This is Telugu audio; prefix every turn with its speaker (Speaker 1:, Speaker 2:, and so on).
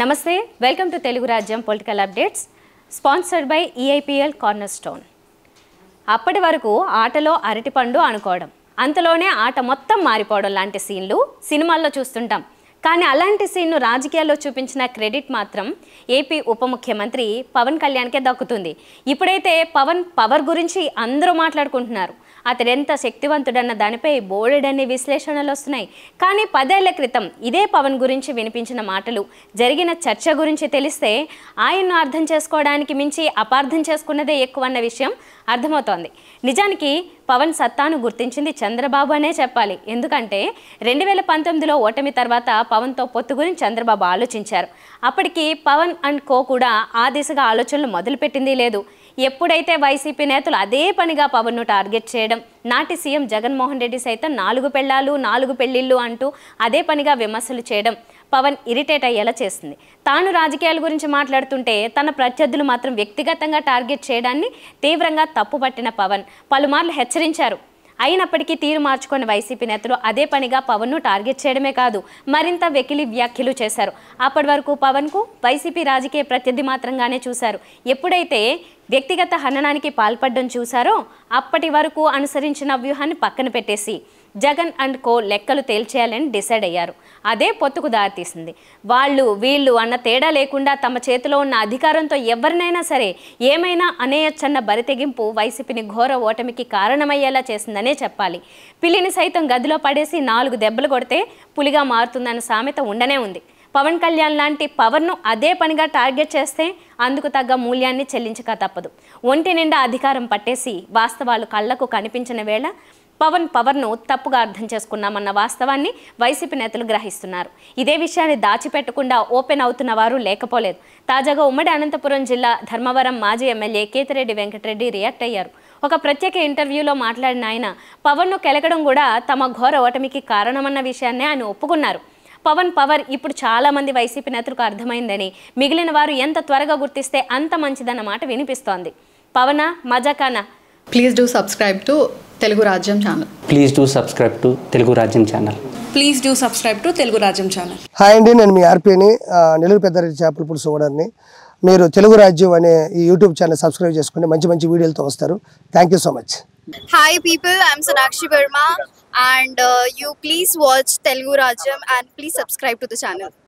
Speaker 1: నమస్తే welcome to Telugu Rajyam political updates sponsored by EIPL Cornerstone అప్పటి వరకు ఆటలో అరటిపండు అనుకోవడం అంతలోనే ఆట మొత్తం మారిపోవడం లాంటి సీన్లు సినిమాల్లో చూస్తుంటాం కానీ అలాంటి సీన్ను రాజకీయాల్లో చూపించిన క్రెడిట్ మాత్రం ఏపీ ఉప ముఖ్యమంత్రి పవన్ కళ్యాణ్కే దక్కుతుంది ఇప్పుడైతే పవన్ పవర్ గురించి అందరూ మాట్లాడుకుంటున్నారు అతడెంత శక్తివంతుడన్న దానిపై బోలెడన్ని విశ్లేషణలు వస్తున్నాయి కానీ పదేళ్ల క్రితం ఇదే పవన్ గురించి వినిపించిన మాటలు జరిగిన చర్చ గురించి తెలిస్తే ఆయన్ను అర్థం చేసుకోవడానికి మించి అపార్థం చేసుకున్నదే ఎక్కువ అన్న విషయం అర్థమవుతోంది నిజానికి పవన్ సత్తాను గుర్తించింది చంద్రబాబు అనే చెప్పాలి ఎందుకంటే రెండు వేల పంతొమ్మిదిలో ఓటమి తర్వాత పవన్తో పొత్తు గురించి చంద్రబాబు ఆలోచించారు అప్పటికి పవన్ అండ్ కో కూడా ఆ దిశగా ఆలోచనలు మొదలుపెట్టింది లేదు ఎప్పుడైతే వైసీపీ నేతలు అదే పనిగా పవన్ను టార్గెట్ చేయడం నాటి సీఎం జగన్మోహన్ రెడ్డి సైతం నాలుగు పెళ్ళాలు నాలుగు పెళ్ళిళ్ళు అంటూ అదే పనిగా విమర్శలు చేయడం పవన్ ఇరిటేట్ అయ్యేలా చేస్తుంది తాను రాజకీయాల గురించి మాట్లాడుతుంటే తన ప్రత్యర్థులు మాత్రం వ్యక్తిగతంగా టార్గెట్ చేయడాన్ని తీవ్రంగా తప్పుపట్టిన పవన్ పలుమార్లు హెచ్చరించారు అయినప్పటికీ తీరు మార్చుకున్న వైసీపీ నేతలు అదే పనిగా పవన్ను టార్గెట్ చేయడమే కాదు మరింత వెకిలి వ్యాఖ్యలు చేశారు అప్పటి వరకు పవన్కు వైసీపీ రాజకీయ ప్రత్యర్థి మాత్రంగానే చూశారు ఎప్పుడైతే వ్యక్తిగత హననానికి పాల్పడడం చూశారో అప్పటి వరకు అనుసరించిన వ్యూహాన్ని పక్కన పెట్టేసి జగన్ అండ్ కో లెక్కలు తేల్చేయాలని డిసైడ్ అయ్యారు అదే పొత్తుకు దారితీసింది వాళ్ళు వీళ్ళు అన్న తేడా లేకుండా తమ చేతిలో ఉన్న అధికారంతో ఎవరినైనా సరే ఏమైనా అనేయచ్చన్న బరితెగింపు వైసీపీని ఘోర ఓటమికి కారణమయ్యేలా చేసిందనే చెప్పాలి పిల్లిని సైతం గదిలో పడేసి నాలుగు దెబ్బలు కొడితే పులిగా మారుతుందన్న సామెత ఉండనే ఉంది పవన్ కళ్యాణ్ లాంటి పవర్ను అదే పనిగా టార్గెట్ చేస్తే అందుకు తగ్గ మూల్యాన్ని చెల్లించక తప్పదు ఒంటి నిండా అధికారం పట్టేసి వాస్తవాలు కళ్లకు కనిపించిన వేళ పవన్ పవర్ ను తప్పుగా అర్థం చేసుకున్నామన్న వాస్తవాన్ని వైసీపీ నేతలు గ్రహిస్తున్నారు ఇదే విషయాన్ని దాచిపెట్టకుండా ఓపెన్ అవుతున్న వారు లేకపోలేదు తాజాగా ఉమ్మడి అనంతపురం జిల్లా ధర్మవరం మాజీ ఎమ్మెల్యే కేతిరెడ్డి వెంకటరెడ్డి రియాక్ట్ అయ్యారు ఒక ప్రత్యేక ఇంటర్వ్యూలో మాట్లాడిన ఆయన పవన్ను కెలకడం కూడా తమ ఘోర ఓటమికి కారణమన్న విషయాన్ని ఆయన ఒప్పుకున్నారు పవన్ పవర్ ఇప్పుడు చాలామంది వైసీపీ నేతలకు అర్థమైందని మిగిలిన వారు ఎంత త్వరగా గుర్తిస్తే అంత మంచిదన్న మాట వినిపిస్తోంది పవనా మజాకానా please do subscribe to Telugu Rajyam channel please do subscribe to Telugu Rajyam channel please do subscribe to Telugu Rajyam channel hi అండి నేను మీ ఆర్పీని నెల్లూరు పెద్దరెడ్డి చేపల పులుసు ఓడర్ని మీరు తెలుగు రాజ్యం అనే ఈ యూట్యూబ్ ఛానల్ సబ్స్క్రైబ్ చేసుకుని మంచి మంచి వీడియోలతో వస్తారు thank you so much hi people I'm Sonakshi Varma and you please watch Telugu Rajyam and please subscribe to the channel